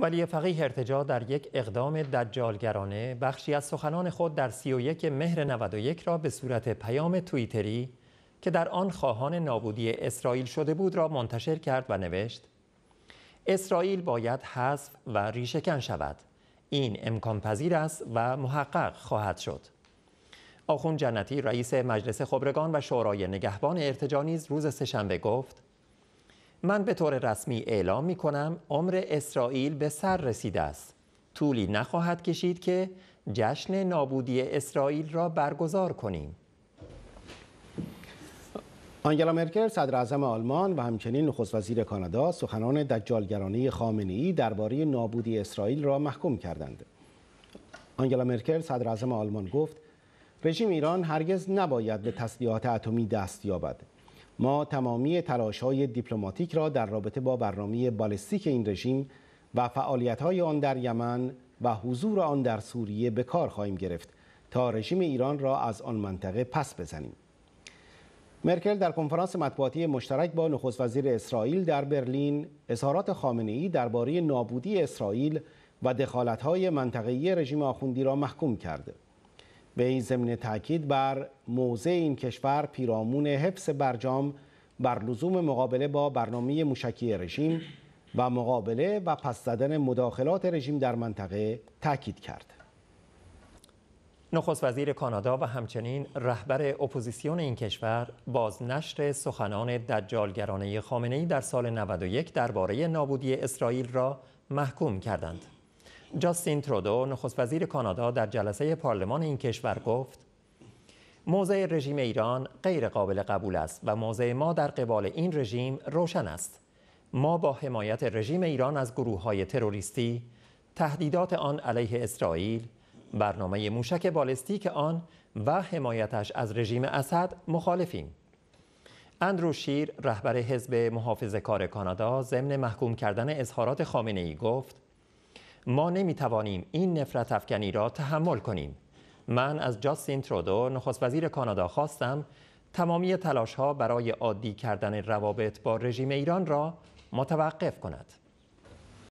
ولی فقیه ارتجا در یک اقدام دجالگرانه بخشی از سخنان خود در 31 مهر 91 را به صورت پیام توییتری که در آن خواهان نابودی اسرائیل شده بود را منتشر کرد و نوشت اسرائیل باید حذف و ریشکن شود این امکان پذیر است و محقق خواهد شد آخون جنتی رئیس مجلس خبرگان و شورای نگهبان ارتجا نیز روز سهشنبه گفت من به طور رسمی اعلام می کنم عمر اسرائیل به سر رسیده است. طولی نخواهد کشید که جشن نابودی اسرائیل را برگزار کنیم. آنگلا مرکل صدر اعظم آلمان و همچنین نخست وزیر کانادا سخنان دجالگرانه خامنه ای درباره نابودی اسرائیل را محکوم کردند. آنگلا مرکل صدر اعظم آلمان گفت رژیم ایران هرگز نباید به تسلیحات اتمی دست یابد. ما تمامی تلاش های دیپلماتیک را در رابطه با برنامه بالستیک این رژیم و فعالیت های آن در یمن و حضور آن در سوریه به کار خواهیم گرفت تا رژیم ایران را از آن منطقه پس بزنیم. مرکل در کنفرانس مطبوعاتی مشترک با نخست وزیر اسرائیل در برلین اظهارات خامنه ای درباره نابودی اسرائیل و های منطقه‌ای رژیم آخوندی را محکوم کرده. به این ضمن تاکید بر موضع این کشور پیرامون حفظ برجام بر لزوم مقابله با برنامه موشکی رژیم و مقابله و پس زدن مداخلات رژیم در منطقه تاکید کرد. نخست وزیر کانادا و همچنین رهبر اپوزیسیون این کشور بازنشر سخنان دجالگرانه خامنه‌ای در سال 91 درباره نابودی اسرائیل را محکوم کردند. جاستین ترودو نخست وزیر کانادا در جلسه پارلمان این کشور گفت موضع رژیم ایران غیر قابل قبول است و موضع ما در قبال این رژیم روشن است ما با حمایت رژیم ایران از گروه های تروریستی تهدیدات آن علیه اسرائیل برنامه موشک بالستیک آن و حمایتش از رژیم اسد مخالفیم اندرو شیر رهبر حزب محافظه کار کانادا ضمن محکوم کردن اظهارات خامنه ای گفت ما نمی توانیم این نفرت افکنی را تحمل کنیم من از جاستین ترودو نخست وزیر کانادا خواستم تمامی تلاش ها برای عادی کردن روابط با رژیم ایران را متوقف کند